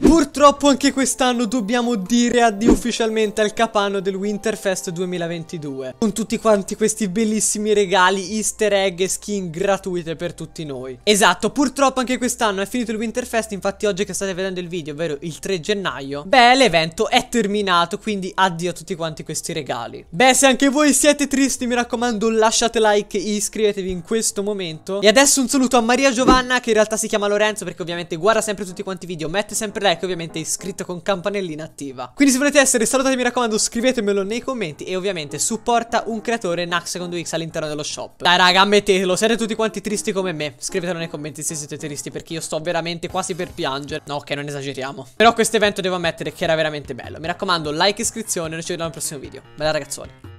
Purtroppo anche quest'anno dobbiamo dire addio ufficialmente al capanno del Winterfest 2022 Con tutti quanti questi bellissimi regali, easter egg e skin gratuite per tutti noi Esatto, purtroppo anche quest'anno è finito il Winterfest Infatti oggi che state vedendo il video, ovvero il 3 gennaio Beh, l'evento è terminato, quindi addio a tutti quanti questi regali Beh, se anche voi siete tristi, mi raccomando lasciate like e iscrivetevi in questo momento E adesso un saluto a Maria Giovanna, che in realtà si chiama Lorenzo Perché ovviamente guarda sempre tutti quanti i video, mette sempre like like ovviamente iscritto con campanellina attiva. Quindi se volete essere salutati mi raccomando scrivetemelo nei commenti e ovviamente supporta un creatore Nax2X all'interno dello shop. Dai raga ammettetelo, siete tutti quanti tristi come me. Scrivetelo nei commenti se siete tristi perché io sto veramente quasi per piangere. No ok non esageriamo. Però questo evento devo ammettere che era veramente bello. Mi raccomando like e iscrizione e noi ci vediamo al prossimo video. Bella ragazzoni.